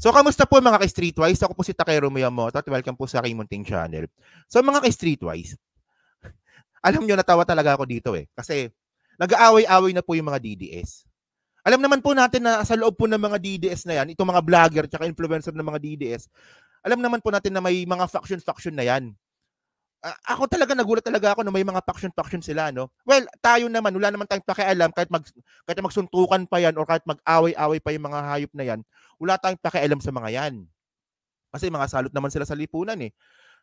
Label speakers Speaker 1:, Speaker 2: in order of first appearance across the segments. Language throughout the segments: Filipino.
Speaker 1: So, kamusta po mga ka-streetwise? Ako po si Takeru Miyamoto at welcome po sa Kimunting Channel. So, mga ka-streetwise, alam nyo, natawa talaga ako dito eh. Kasi, nag-aaway-aaway na po yung mga DDS. Alam naman po natin na sa loob po ng mga DDS na yan, itong mga vlogger at influencer ng mga DDS, alam naman po natin na may mga faction-faction na yan uh, ako talaga nagulat talaga ako no may mga faction-faction sila no. Well, tayo naman wala naman tayong pakialam kahit mag kahit magsuntukan pa yan or kahit mag-away-away pa yung mga hayop na yan, wala tayong pakialam sa mga yan. Kasi mga salot naman sila sa lipunan eh.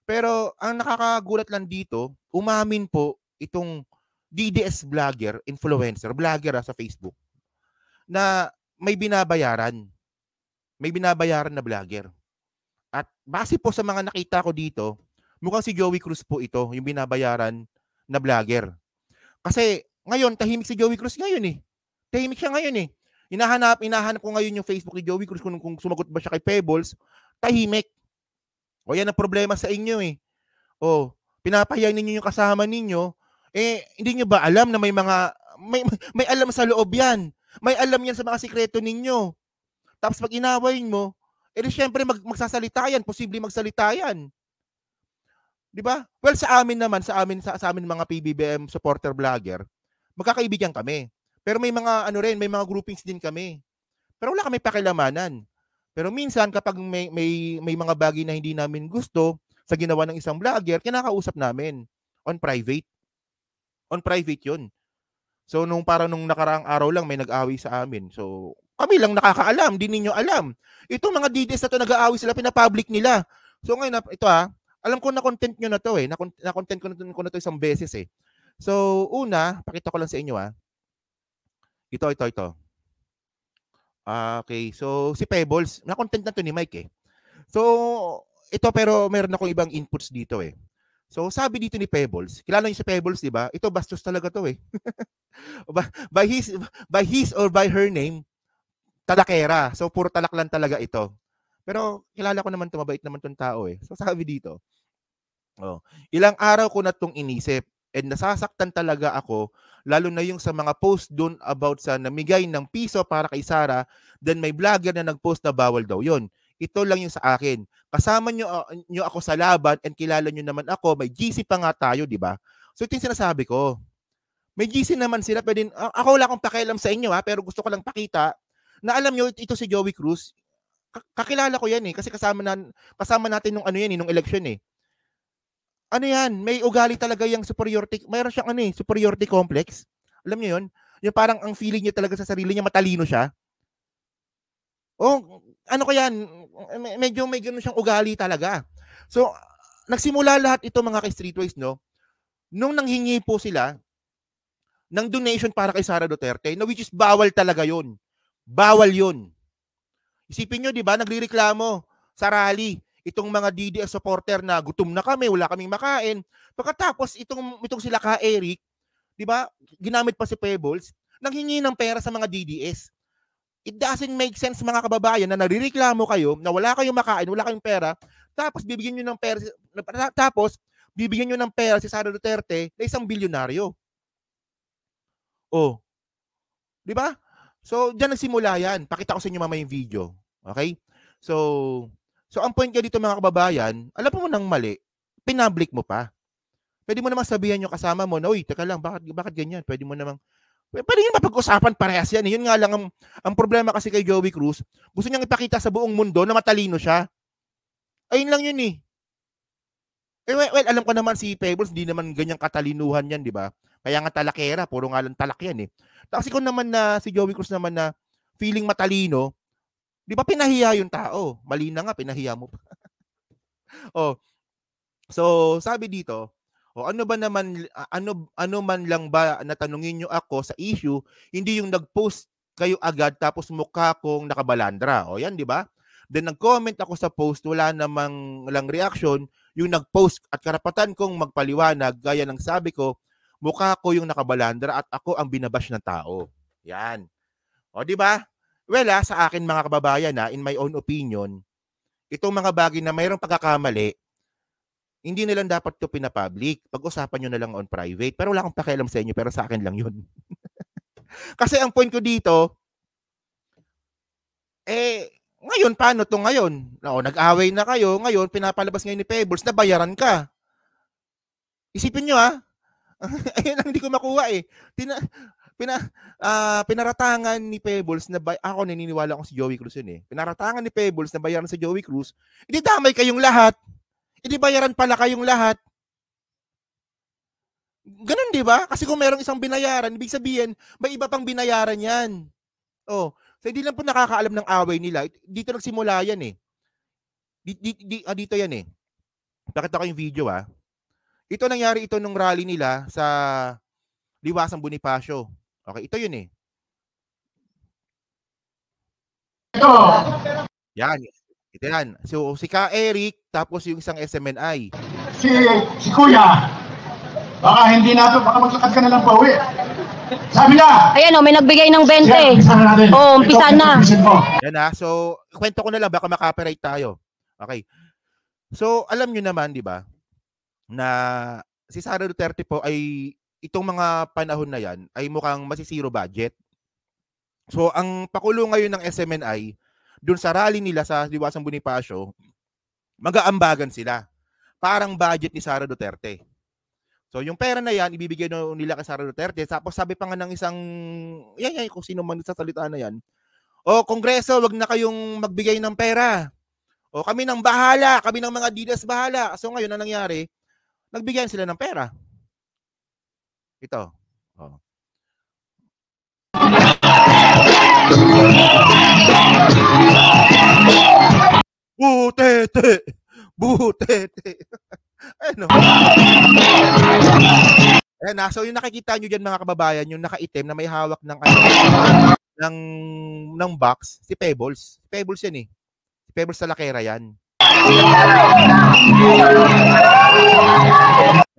Speaker 1: Pero ang nakakagulat lang dito, umamin po itong DDS vlogger, influencer, vlogger ha, ah, sa Facebook na may binabayaran. May binabayaran na vlogger. At base po sa mga nakita ko dito, Mukhang si Joey Cruz po ito, yung binabayaran na vlogger. Kasi ngayon, tahimik si Joey Cruz ngayon eh. Tahimik siya ngayon eh. Inahanap, inahanap ko ngayon yung Facebook ni Joey Cruz kung, kung sumagot ba siya kay Pebbles. Tahimik. O yan ang problema sa inyo eh. O, pinapahiya ninyo yung kasama ninyo. Eh, hindi nyo ba alam na may mga, may, may alam sa loob yan. May alam yan sa mga sekreto ninyo. Tapos pag inaway mo, eh syempre mag, magsasalita yan, posible magsalita yan. 'Di ba? Well, sa amin naman, sa amin sa, sa amin mga PBBM supporter vlogger, magkakaibigan kami. Pero may mga ano rin, may mga groupings din kami. Pero wala kami pakilamanan. Pero minsan kapag may may may mga bagay na hindi namin gusto sa ginawa ng isang vlogger, kinakausap namin on private. On private 'yun. So nung para nung nakaraang araw lang may nag-away sa amin. So kami lang nakakaalam, di ninyo alam. Itong mga DDS na to nag-aaway sila, pinapublic nila. So ngayon, ito ha, ah, alam ko na content nyo na to eh. Na, na content ko na, ko na to isang beses eh. So, una, pakita ko lang sa inyo ah. Ito, ito, ito. Ah, okay, so si Pebbles, na-content na to ni Mike eh. So, ito pero meron akong ibang inputs dito eh. So, sabi dito ni Pebbles, kilala niyo si Pebbles, di ba? Ito, bastos talaga to eh. by, his, by his or by her name, talakera. So, puro talak lang talaga ito. Pero kilala ko naman to, mabait naman tong tao eh. So sabi dito, oh, ilang araw ko na tong inisip and nasasaktan talaga ako lalo na yung sa mga post doon about sa namigay ng piso para kay Sara then may vlogger na nagpost na bawal daw yon ito lang yung sa akin kasama nyo, uh, nyo ako sa laban and kilala nyo naman ako may GC pa nga tayo di ba so ito yung sinasabi ko may GC naman sila pwede ah, ako wala akong pakialam sa inyo ha ah, pero gusto ko lang pakita na alam nyo ito si Joey Cruz kakilala ko yan eh kasi kasama na kasama natin nung ano yan eh, nung election eh. Ano yan, may ugali talaga yung superiority, mayroon siyang ano eh, superiority complex. Alam niyo 'yon? Yung parang ang feeling niya talaga sa sarili niya matalino siya. Oh, ano ko yan, medyo may ganun siyang ugali talaga. So, nagsimula lahat ito mga kay streetwise no? Nung nanghingi po sila ng donation para kay Sara Duterte, na which is bawal talaga yon Bawal yon Isipin nyo, di ba, nagrireklamo sa rally itong mga DDS supporter na gutom na kami, wala kaming makain. Pagkatapos itong itong sila ka Eric, 'di ba? Ginamit pa si Pebbles nanghingi ng pera sa mga DDS. It doesn't make sense mga kababayan na narireklamo kayo na wala kayong makain, wala kayong pera, tapos bibigyan niyo ng pera tapos bibigyan niyo ng pera si Sara Duterte na isang bilyonaryo. Oh. 'Di ba? So, diyan nagsimula yan. Pakita ko sa inyo mamaya yung video. Okay? So, so ang point ko dito mga kababayan, alam mo nang mali, pinablik mo pa. Pwede mo namang sabihan yung kasama mo na, uy, teka lang, bakit, bakit ganyan? Pwede mo namang, pwede yung mapag-usapan parehas yan. Eh. Yun nga lang, ang, ang problema kasi kay Joey Cruz, gusto niyang ipakita sa buong mundo na matalino siya. Ayun lang yun eh. Eh, well, well, alam ko naman si Pebbles, hindi naman ganyang katalinuhan yan, di ba? Kaya nga talakera, puro nga lang talak yan eh. Tapos ikaw naman na, si Joey Cruz naman na feeling matalino, di ba pinahiya yung tao? Mali na nga, pinahiya mo pa. oh, so sabi dito, o oh, ano ba naman ano ano man lang ba natanungin niyo ako sa issue, hindi yung nag-post kayo agad tapos mukha kong nakabalandra. O oh, yan, di ba? Then nag-comment ako sa post, wala namang lang reaction, yung nag-post at karapatan kong magpaliwanag gaya ng sabi ko mukha ko yung nakabalandra at ako ang binabash ng tao. Yan. O, di ba? Wala ah, sa akin mga kababayan, na ah, in my own opinion, itong mga bagay na mayroong pagkakamali, hindi nilang dapat to pinapublic. Pag-usapan niyo na lang on private. Pero wala akong pakialam sa inyo, pero sa akin lang yun. Kasi ang point ko dito, eh, ngayon, paano to ngayon? O, nag-away na kayo, ngayon, pinapalabas ngayon ni Pebbles, na bayaran ka. Isipin niyo ha, ah, Ayun ang hindi ko makuha eh. Tina, pina, uh, pinaratangan ni Pebbles na bay- ako naniniwala ako si Joey Cruz yun eh. Pinaratangan ni Pebbles na bayaran si Joey Cruz. Hindi damay kayong lahat. Hindi bayaran pala kayong lahat. Ganun, di ba? Kasi kung merong isang binayaran, ibig sabihin, may iba pang binayaran yan. Oh, so hindi lang po nakakaalam ng away nila. Dito nagsimula yan eh. Di, di, di, ah, dito yan eh. Pakita ko yung video ah. Ito nangyari ito nung rally nila sa Liwasang Bonifacio. Okay, ito yun eh. Ito. Yan. Ito yan. So, si Ka Eric, tapos yung isang SMNI. Si, si Kuya, baka hindi na to, baka maglakad ka na lang pauwi. Sabi na! Ayan o, oh, may nagbigay ng 20. Siya, umpisa na natin. Oo, oh, umpisa ito, na. Yan ha. Ah. So, kwento ko na lang, baka makapirate tayo. Okay. So, alam nyo naman, di ba? na si Sara Duterte po ay itong mga panahon na yan ay mukhang masisiro budget. So ang pakulo ngayon ng SMNI doon sa rally nila sa Diwasang Bonifacio, mag-aambagan sila. Parang budget ni Sara Duterte. So yung pera na yan, ibibigay nila kay Sara Duterte. Tapos sabi pa nga ng isang, yan yan, kung sino man sa salita na yan, o Kongreso, wag na kayong magbigay ng pera. O kami nang bahala, kami ng mga dinas bahala. So ngayon, ang nangyari, Nagbigayan sila ng pera. Ito. Oh. Butete! Butete! ano? Ayan oh. na. Ah. So yung nakikita nyo dyan mga kababayan, yung nakaitim na may hawak ng ano, ng ng box, si Pebbles. Si Pebbles yan eh. Si Pebbles sa lakera yan.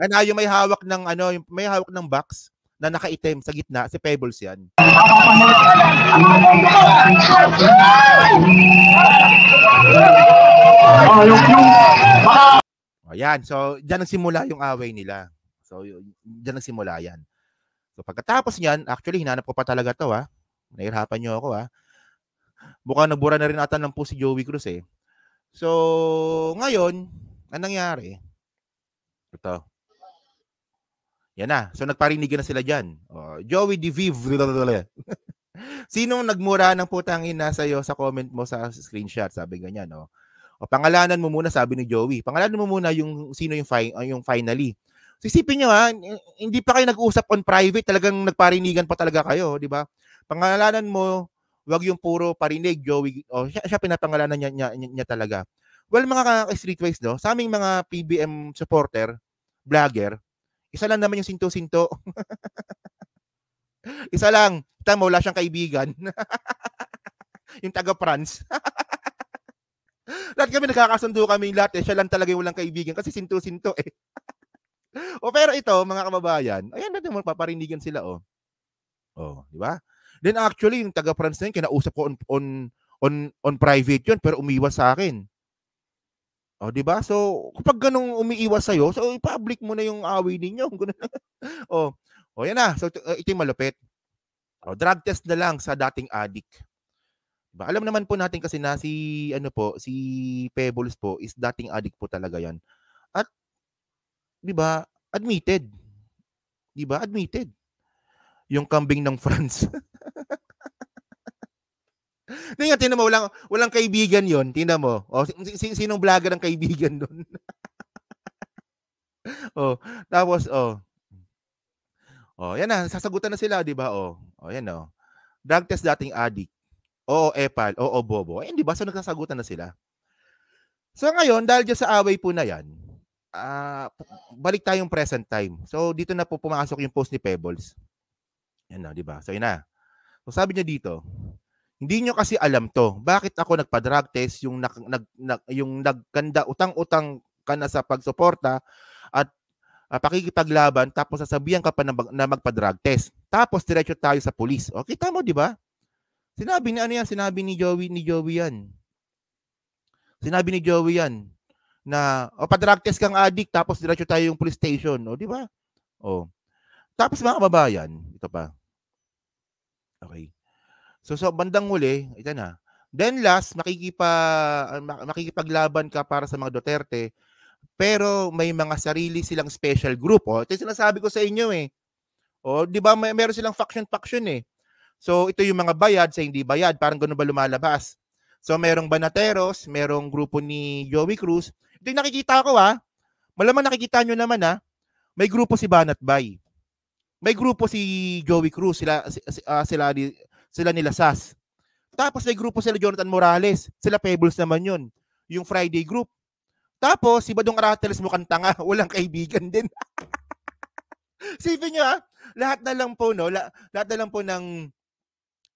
Speaker 1: Ano yung may hawak ng ano, yung may hawak ng box na naka-item sa gitna, si Pebbles 'yan. Ayan, so diyan nagsimula yung away nila. So diyan nagsimula 'yan. So pagkatapos niyan, actually hinanap ko pa talaga 'to ha. Ah. Nahirapan niyo ako ah. Bukang nabura na rin ata ng po si Joey Cruz eh. So, ngayon, ang nangyari, ito, yan na. So, nagparinig na sila dyan. Oh, Joey DeViv. Sinong nagmura ng putang ina sa iyo sa comment mo sa screenshot? Sabi ganyan, no? Oh. O, pangalanan mo muna, sabi ni Joey. Pangalanan mo muna yung sino yung, fi- ah, yung finally. Sisipin isipin ha, ah, hindi pa kayo nag-uusap on private. Talagang nagparinigan pa talaga kayo, di ba? Pangalanan mo Huwag yung puro parinig, Joey. Oh, siya, siya pinapangalanan niya, niya, niya talaga. Well, mga ka-streetways, no? Sa aming mga PBM supporter, vlogger, isa lang naman yung sinto-sinto. isa lang. Kita wala siyang kaibigan. yung taga-France. lahat kami nagkakasundo kami lahat eh. Siya lang talaga yung walang kaibigan kasi sinto-sinto eh. o oh, pero ito, mga kababayan, ayan natin mo, paparinigan sila oh. Oh, di ba? Then actually, yung taga-France na yun, kinausap ko on, on, on, on private yun, pero umiwas sa akin. O, oh, di ba? So, kapag ganung umiiwas sa'yo, so, i-public mo na yung away ninyo. o, oh, oh, yan na. So, eh, ito yung malupit. oh, drug test na lang sa dating addict. Diba? Alam naman po natin kasi na si, ano po, si Pebbles po is dating addict po talaga yan. At, di ba, admitted. Di ba, admitted. Yung kambing ng France. Tingnan, tingnan mo, walang, walang kaibigan yon Tingnan mo. O, oh, sin, sinong vlogger ang kaibigan doon? oh, tapos, oh. Oh, yan na. Sasagutan na sila, di ba? Oh, oh yan oh. Drug test dating addict. Oo, epal. Oo, bobo. Eh, di ba? So, nagsasagutan na sila. So, ngayon, dahil dyan sa away po na yan, uh, balik tayong present time. So, dito na po pumasok yung post ni Pebbles. Yan na, oh, di ba? So, yun na. So sabi niya dito, hindi niyo kasi alam to. Bakit ako nagpa-drug test yung nag, nag, nag yung nagkanda utang-utang ka na sa pagsuporta at uh, pakikipaglaban tapos sasabihan ka pa na, mag, na magpa-drug test. Tapos diretso tayo sa pulis. O kita mo, di ba? Sinabi ni ano yan? Sinabi ni Joey ni Joey yan. Sinabi ni Joey yan na o pa-drug test kang addict tapos diretso tayo yung police station, o di ba? Oh. Tapos mga kababayan, ito pa. Okay. So sa so, bandang huli, ito na. Then last, makikipa, ah, makikipaglaban ka para sa mga Duterte, pero may mga sarili silang special group. Oh. Ito yung sinasabi ko sa inyo eh. O, oh, di ba may meron silang faction-faction eh. So ito yung mga bayad sa hindi bayad, parang ganun ba lumalabas. So merong Banateros, merong grupo ni Joey Cruz. Ito yung nakikita ko ha. Ah. Malamang nakikita nyo naman ha. Ah. May grupo si Banat Bay may grupo si Joey Cruz, sila uh, sila sila nila SAS. Tapos may grupo sila Jonathan Morales, sila Pebbles naman 'yun, yung Friday group. Tapos si Badong Rattles mo kantanga, walang kaibigan din. Sipin niyo ha, ah, lahat na lang po no, la, lahat na lang po ng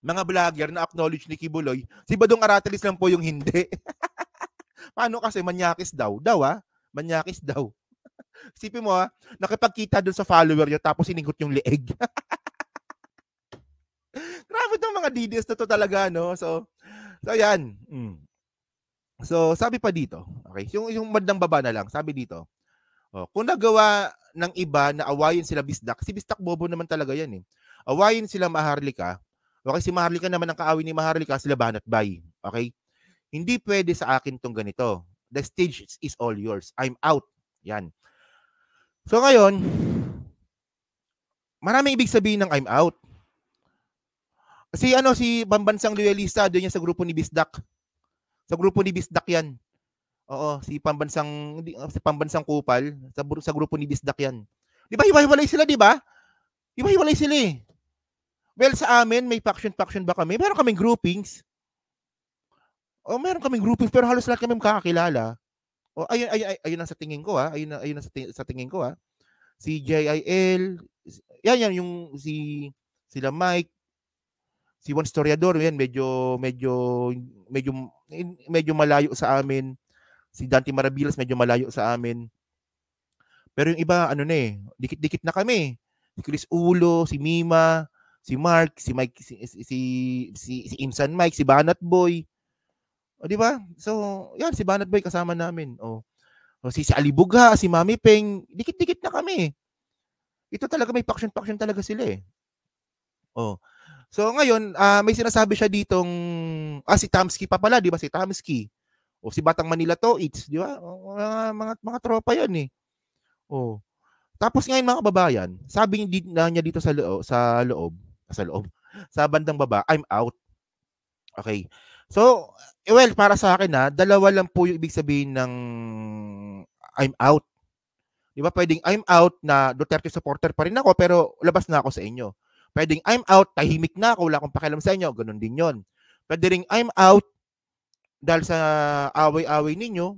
Speaker 1: mga vlogger na acknowledge ni Kibuloy, si Badong Aratelis lang po yung hindi. Paano kasi manyakis daw? Daw ha? Ah, manyakis daw. Isipin mo ha, nakipagkita dun sa follower niya tapos iningot yung leeg. Grabe tong mga DDS na to talaga, no? So, so yan. Mm. So, sabi pa dito, okay, yung, yung madang baba na lang, sabi dito, oh, kung nagawa ng iba na awayin sila bisdak, si bisdak bobo naman talaga yan eh. Awayin sila maharlika, okay, si maharlika naman ang kaawin ni maharlika, sila banat bay, okay? Hindi pwede sa akin tong ganito. The stage is all yours. I'm out. Yan. So ngayon, maraming ibig sabihin ng I'm out. Si ano si Pambansang Loyalista doon niya sa grupo ni Bisdak. Sa grupo ni Bisdak 'yan. Oo, si Pambansang ah, si Pambansang Kupal sa, sa grupo ni Bisdak 'yan. 'Di ba hiwalay sila, 'di ba? hiwalay sila eh. Well, sa amin may faction-faction ba kami? Meron kaming groupings. O oh, meron kaming groupings pero halos lahat kami kakakilala. O ayun ayun ayun ang sa tingin ko ha, ah. ayun ayun ang sa, ting- sa tingin ko ha. Ah. Si JIL, yan yan yung si sila Mike si Juan Storyador, yan medyo medyo medyo medyo malayo sa amin. Si Dante Marabiles medyo malayo sa amin. Pero yung iba ano na eh, dikit-dikit na kami. Si Chris Ulo, si Mima, si Mark, si Mike si si si, si Imsan Mike, si Banat Boy, o di ba? So, yan si Banat Boy kasama namin. O, o si, si Alibuga, si Mami Peng, dikit-dikit na kami. Ito talaga may faction-faction talaga sila eh. O. So ngayon, uh, may sinasabi siya ditong ah si Tamski pa pala, di ba? Si Tamski. O si Batang Manila to, it's, di ba? uh, mga mga tropa 'yon eh. O. Tapos ngayon mga kababayan, sabi niya dito sa loob, sa loob, sa loob, sa bandang baba, I'm out. Okay. So, well, para sa akin na dalawa lang po yung ibig sabihin ng I'm out. Di ba? Pwedeng I'm out na Duterte supporter pa rin ako pero labas na ako sa inyo. Pwedeng I'm out, tahimik na ako, wala akong pakialam sa inyo. Ganun din yon. Pwede rin I'm out dahil sa away-away ninyo,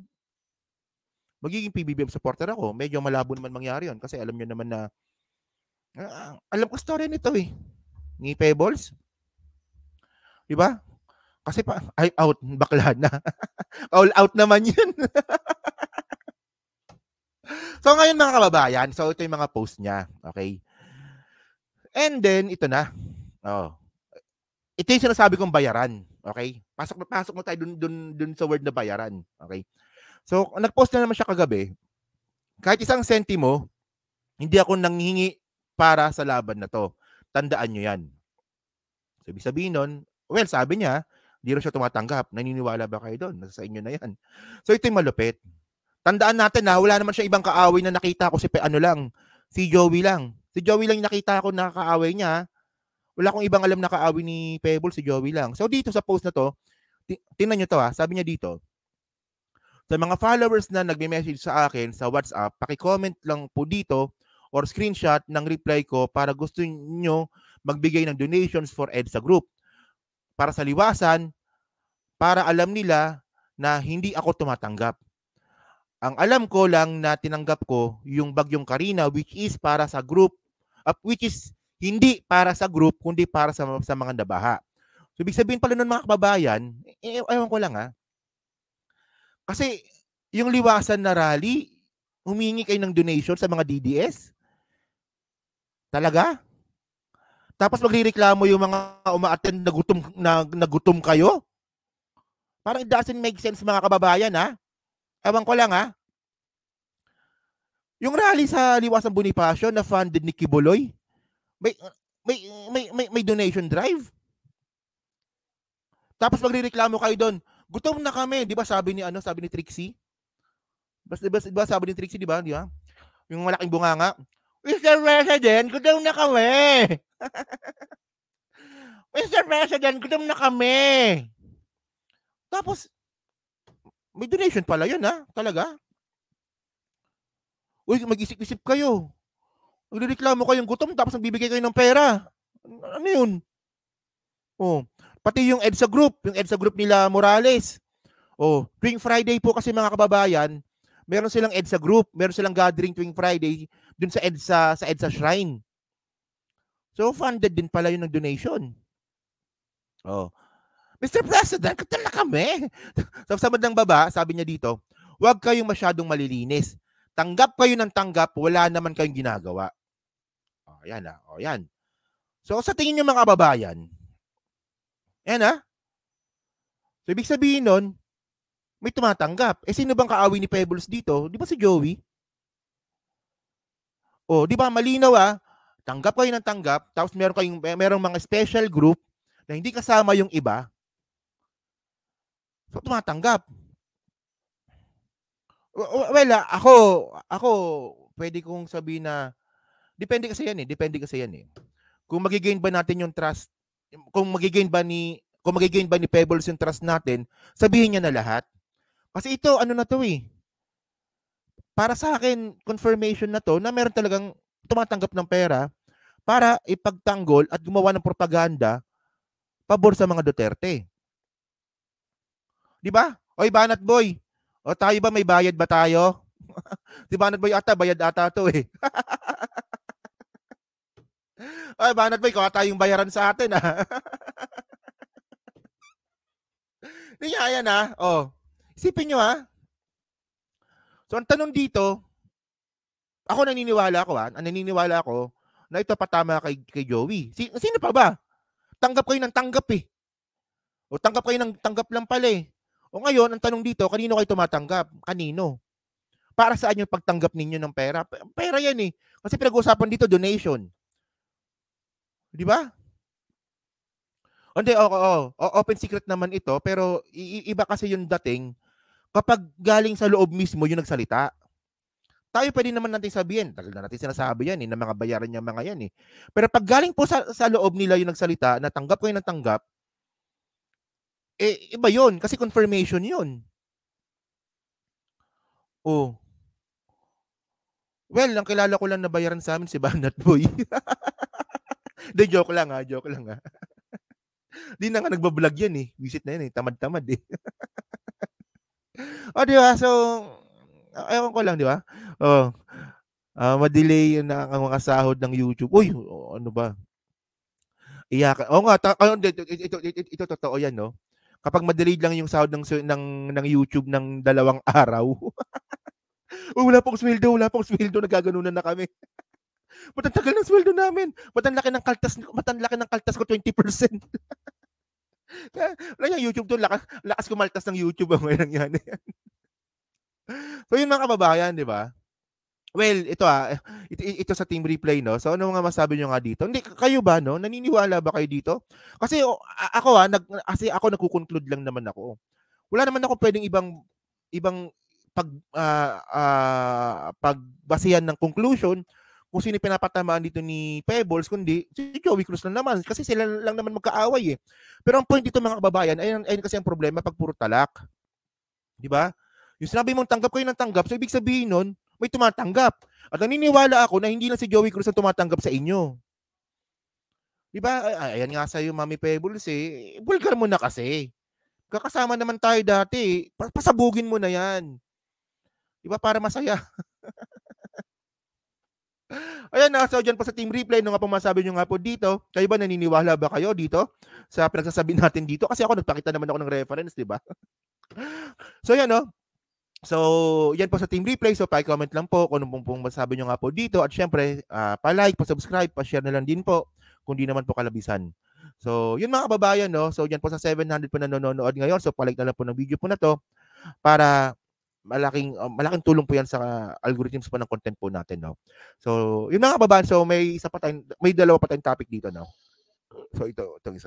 Speaker 1: magiging PBBM supporter ako. Medyo malabo naman mangyari yon kasi alam nyo naman na uh, alam ko story nito eh. Ni Pebbles. Di ba? Kasi pa, ay, out, bakla na. All out naman yun. so ngayon mga kababayan, so ito yung mga post niya. Okay? And then, ito na. Oh. Ito yung sinasabi kong bayaran. Okay? Pasok na pasok mo tayo dun, dun, dun sa word na bayaran. Okay? So, nagpost na naman siya kagabi. Kahit isang sentimo, hindi ako nanghingi para sa laban na to. Tandaan nyo yan. So, ibig sabihin nun, well, sabi niya, hindi rin siya tumatanggap. Naniniwala ba kayo doon? Nasa inyo na yan. So ito yung malupit. Tandaan natin na wala naman siya ibang kaaway na nakita ko si ano lang, si Joey lang. Si Joey lang nakita ko na kaaway niya. Wala kong ibang alam na kaaway ni Pebble, si Joey lang. So dito sa post na to, tingnan nyo to ha, sabi niya dito, sa mga followers na nagme-message sa akin sa WhatsApp, paki-comment lang po dito or screenshot ng reply ko para gusto nyo magbigay ng donations for EDSA Group para sa liwasan, para alam nila na hindi ako tumatanggap. Ang alam ko lang na tinanggap ko yung bagyong Karina which is para sa group uh, which is hindi para sa group kundi para sa, sa mga nabaha. So ibig sabihin pala ng mga kababayan, eh, ewan ko lang ha. Ah. Kasi yung liwasan na rally, humingi kayo ng donation sa mga DDS? Talaga? Tapos magrereklamo yung mga umaattend na gutom na nagutom kayo? Parang it doesn't make sense mga kababayan ha. Ewan ko lang ha. Yung rally sa Liwasan Bonifacio na funded ni Kibuloy, may may may may, may donation drive. Tapos magrereklamo kayo doon. Gutom na kami, 'di ba? Sabi ni ano, sabi ni Trixie. Basta diba, diba sabi ni Trixie, 'di ba? Di ba? Yung malaking bunganga. Mr. President, gutom na kami. Mr. President, gutom na kami. Tapos, may donation pala yun, ha? Talaga? Uy, mag-isip-isip kayo. Magreklamo kayong gutom, tapos nagbibigay kayo ng pera. Ano yun? Oh. Pati yung EDSA group, yung EDSA group nila Morales. Oh, tuwing Friday po kasi mga kababayan, meron silang EDSA group, meron silang gathering tuwing Friday dun sa EDSA sa EDSA Shrine. So funded din pala yung ng donation. Oh. Mr. President, katal na kami. so sa bandang baba, sabi niya dito, huwag kayong masyadong malilinis. Tanggap kayo ng tanggap, wala naman kayong ginagawa. Oh, yan ah. Oh, yan. So sa tingin niyo mga kababayan, yan ah. So ibig sabihin nun, may tumatanggap. Eh sino bang kaawin ni Pebbles dito? Di ba si Joey? Oh, di ba malinaw ah? Tanggap kayo ng tanggap, tapos meron kayong merong mga special group na hindi kasama yung iba. So tumatanggap. Well, ah, ako ako pwede kong sabihin na depende kasi yan eh, depende kasi yan eh. Kung magigain ba natin yung trust, kung magigain ba ni kung magigain ba ni Pebbles yung trust natin, sabihin niya na lahat. Kasi ito ano na to eh. Para sa akin, confirmation na to na meron talagang tumatanggap ng pera para ipagtanggol at gumawa ng propaganda pabor sa mga Duterte. Di ba? Oy, Banat Boy. O tayo ba may bayad ba tayo? Di Banat Boy ata, bayad ata to eh. Oy, Banat Boy, kuha tayong bayaran sa atin ah. Niyaya na. Ah. Oh. Isipin nyo ha. Ah. So ang tanong dito, ako naniniwala ako ha, ah. ang naniniwala ako, na ito patama kay, kay Joey. Si, sino pa ba? Tanggap kayo ng tanggap eh. O tanggap kayo ng tanggap lang pala eh. O ngayon, ang tanong dito, kanino kayo tumatanggap? Kanino? Para saan yung pagtanggap ninyo ng pera? Pera yan eh. Kasi pinag-uusapan dito, donation. Di ba? Hindi, oh, oh, oh, open secret naman ito, pero iba kasi yung dating kapag galing sa loob mismo yung nagsalita tayo pwede naman natin sabihin, tagal na natin sinasabi yan eh, na mga bayaran niya mga yan eh. Pero pag galing po sa, sa loob nila yung nagsalita, natanggap tanggap ko yung tanggap, eh, iba yun, kasi confirmation yun. Oh. Well, ang kilala ko lang na bayaran sa amin si Banat Boy. De, joke lang ha, ah, joke lang ha. Ah. Di na nga nagbablog yan eh. Visit na yan eh. Tamad-tamad eh. o, oh, di So, Ah, ewan ko lang, di ba? Oh. Uh, madelay na ang mga sahod ng YouTube. Uy, oh, ano ba? Iyak. Oo oh, nga, ta- ano, ito, ito, ito, ito, totoo yan, no? Kapag madelayed lang yung sahod ng, ng, ng YouTube ng dalawang araw, Uy, wala pong sweldo, wala pong sweldo, nagaganunan na kami. Ba't ng sweldo namin? Matanlaki ng kaltas, matanlaki ng kaltas ko 20%? Kaya, wala yung YouTube to, lakas, lakas kumaltas ng YouTube ang ngayon yan so yun mga kababayan, di ba? Well, ito ah, ito, ito sa team replay no. So ano mga masabi niyo nga dito? Hindi kayo ba no? Naniniwala ba kayo dito? Kasi o, ako ah, nag, kasi ako nagko-conclude lang naman ako. Wala naman ako pwedeng ibang ibang pag uh, ah, uh, ah, pagbasihan ng conclusion kung sino pinapatamaan dito ni Pebbles kundi si Joey Cruz lang naman kasi sila lang naman magkaaway eh. Pero ang point dito mga kababayan, ayun, ayun kasi ang problema pag puro talak. 'Di ba? Yung sinabi mong tanggap kayo ng tanggap, so ibig sabihin nun, may tumatanggap. At naniniwala ako na hindi lang si Joey Cruz ang tumatanggap sa inyo. Di ba? Ayan nga sa'yo, Mami Pebbles eh. Bulgar mo na kasi. Kakasama naman tayo dati. Eh. Pasabugin mo na yan. Di ba? Para masaya. Ayan na, so dyan pa sa team replay, nung ano nga po masabi nyo nga po dito, kayo ba naniniwala ba kayo dito sa pinagsasabi natin dito? Kasi ako nagpakita naman ako ng reference, di ba? so yan no, oh. So, yan po sa Team Replay. So, pa-comment lang po kung ano pong, pong masabi nyo nga po dito. At syempre, uh, pa-like, pa-subscribe, pa-share na lang din po kung di naman po kalabisan. So, yun mga kababayan, no? So, yan po sa 700 po na nanonood ngayon. So, palike na lang po ng video po na to para malaking uh, malaking tulong po yan sa algorithms po ng content po natin, no? So, yun mga kababayan, so may isa pa tayong, may dalawa pa tayong topic dito, no? So, ito, itong isa.